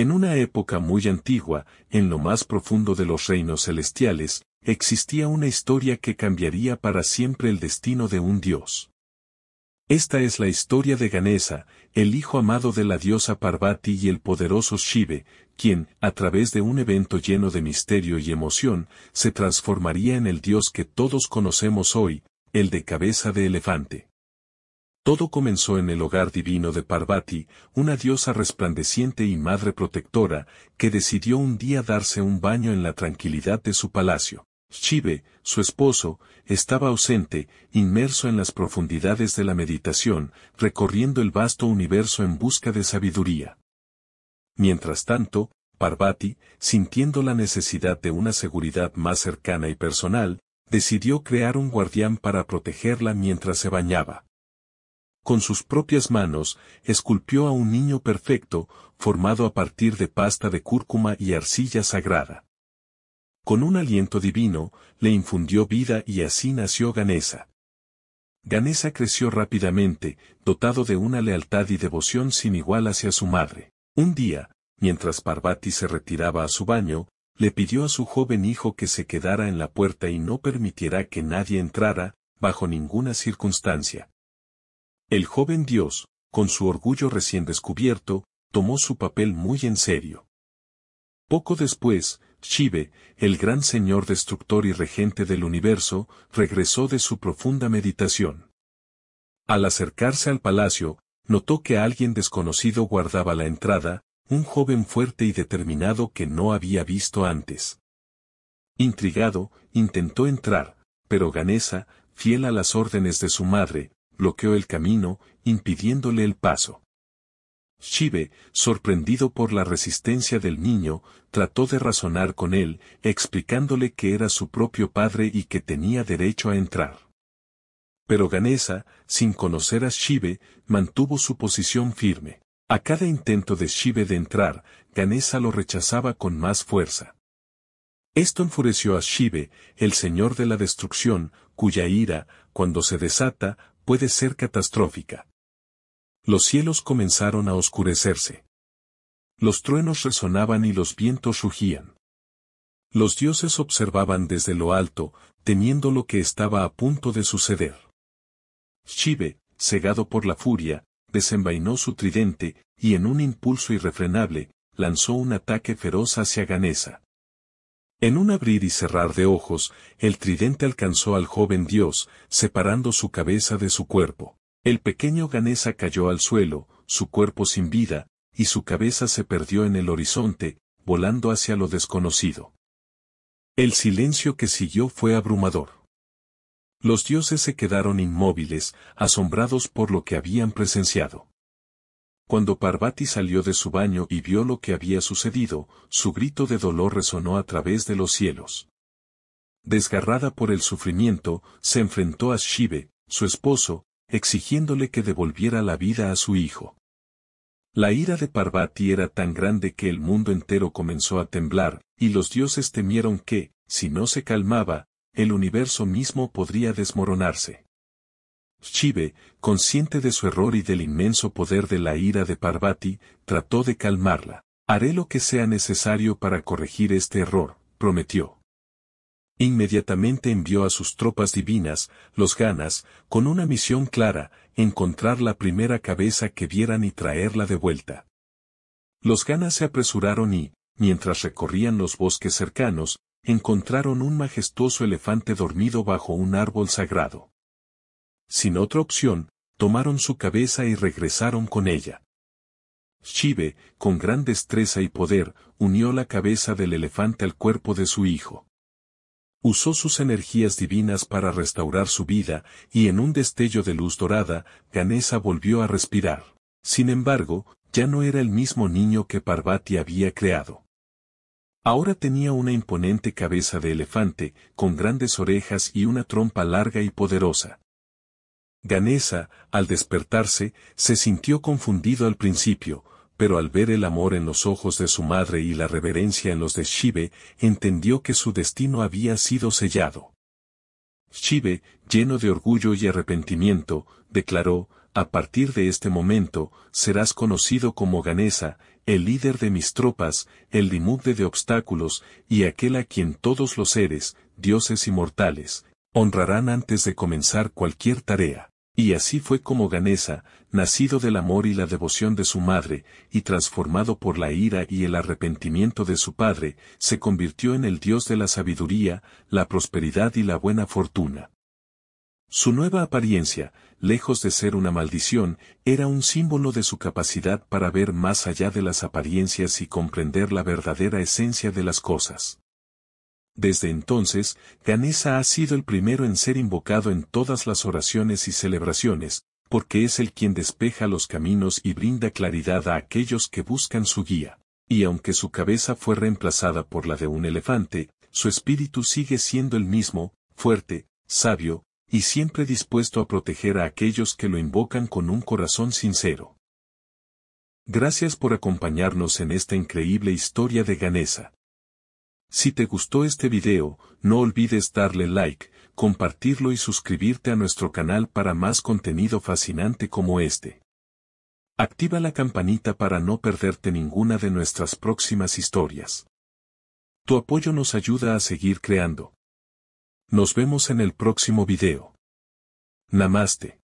En una época muy antigua, en lo más profundo de los reinos celestiales, existía una historia que cambiaría para siempre el destino de un dios. Esta es la historia de Ganesa, el hijo amado de la diosa Parvati y el poderoso Shive, quien, a través de un evento lleno de misterio y emoción, se transformaría en el dios que todos conocemos hoy, el de cabeza de elefante. Todo comenzó en el hogar divino de Parvati, una diosa resplandeciente y madre protectora, que decidió un día darse un baño en la tranquilidad de su palacio. Shive, su esposo, estaba ausente, inmerso en las profundidades de la meditación, recorriendo el vasto universo en busca de sabiduría. Mientras tanto, Parvati, sintiendo la necesidad de una seguridad más cercana y personal, decidió crear un guardián para protegerla mientras se bañaba con sus propias manos, esculpió a un niño perfecto, formado a partir de pasta de cúrcuma y arcilla sagrada. Con un aliento divino, le infundió vida y así nació Ganesa. Ganesa creció rápidamente, dotado de una lealtad y devoción sin igual hacia su madre. Un día, mientras Parvati se retiraba a su baño, le pidió a su joven hijo que se quedara en la puerta y no permitiera que nadie entrara, bajo ninguna circunstancia. El joven dios, con su orgullo recién descubierto, tomó su papel muy en serio. Poco después, Shive, el gran señor destructor y regente del universo, regresó de su profunda meditación. Al acercarse al palacio, notó que alguien desconocido guardaba la entrada, un joven fuerte y determinado que no había visto antes. Intrigado, intentó entrar, pero Ganesa, fiel a las órdenes de su madre, bloqueó el camino, impidiéndole el paso. Shive, sorprendido por la resistencia del niño, trató de razonar con él, explicándole que era su propio padre y que tenía derecho a entrar. Pero Ganesa, sin conocer a Shive, mantuvo su posición firme. A cada intento de Shive de entrar, Ganesa lo rechazaba con más fuerza. Esto enfureció a Shive, el señor de la destrucción, cuya ira, cuando se desata, puede ser catastrófica. Los cielos comenzaron a oscurecerse. Los truenos resonaban y los vientos rugían. Los dioses observaban desde lo alto, temiendo lo que estaba a punto de suceder. Shive, cegado por la furia, desenvainó su tridente, y en un impulso irrefrenable, lanzó un ataque feroz hacia Ganesa. En un abrir y cerrar de ojos, el tridente alcanzó al joven dios, separando su cabeza de su cuerpo. El pequeño Ganesa cayó al suelo, su cuerpo sin vida, y su cabeza se perdió en el horizonte, volando hacia lo desconocido. El silencio que siguió fue abrumador. Los dioses se quedaron inmóviles, asombrados por lo que habían presenciado. Cuando Parvati salió de su baño y vio lo que había sucedido, su grito de dolor resonó a través de los cielos. Desgarrada por el sufrimiento, se enfrentó a Shive, su esposo, exigiéndole que devolviera la vida a su hijo. La ira de Parvati era tan grande que el mundo entero comenzó a temblar, y los dioses temieron que, si no se calmaba, el universo mismo podría desmoronarse. Shive, consciente de su error y del inmenso poder de la ira de Parvati, trató de calmarla. Haré lo que sea necesario para corregir este error, prometió. Inmediatamente envió a sus tropas divinas, los ganas, con una misión clara, encontrar la primera cabeza que vieran y traerla de vuelta. Los ganas se apresuraron y, mientras recorrían los bosques cercanos, encontraron un majestuoso elefante dormido bajo un árbol sagrado sin otra opción, tomaron su cabeza y regresaron con ella. Shive, con gran destreza y poder, unió la cabeza del elefante al cuerpo de su hijo. Usó sus energías divinas para restaurar su vida, y en un destello de luz dorada, Ganesa volvió a respirar. Sin embargo, ya no era el mismo niño que Parvati había creado. Ahora tenía una imponente cabeza de elefante, con grandes orejas y una trompa larga y poderosa. Ganesa, al despertarse, se sintió confundido al principio, pero al ver el amor en los ojos de su madre y la reverencia en los de Shive, entendió que su destino había sido sellado. Shive, lleno de orgullo y arrepentimiento, declaró, a partir de este momento, serás conocido como Ganesa, el líder de mis tropas, el limude de obstáculos, y aquel a quien todos los seres, dioses y mortales, honrarán antes de comenzar cualquier tarea. Y así fue como Ganesa, nacido del amor y la devoción de su madre, y transformado por la ira y el arrepentimiento de su padre, se convirtió en el dios de la sabiduría, la prosperidad y la buena fortuna. Su nueva apariencia, lejos de ser una maldición, era un símbolo de su capacidad para ver más allá de las apariencias y comprender la verdadera esencia de las cosas. Desde entonces, Ganesa ha sido el primero en ser invocado en todas las oraciones y celebraciones, porque es el quien despeja los caminos y brinda claridad a aquellos que buscan su guía. Y aunque su cabeza fue reemplazada por la de un elefante, su espíritu sigue siendo el mismo, fuerte, sabio, y siempre dispuesto a proteger a aquellos que lo invocan con un corazón sincero. Gracias por acompañarnos en esta increíble historia de Ganesa. Si te gustó este video, no olvides darle like, compartirlo y suscribirte a nuestro canal para más contenido fascinante como este. Activa la campanita para no perderte ninguna de nuestras próximas historias. Tu apoyo nos ayuda a seguir creando. Nos vemos en el próximo video. Namaste.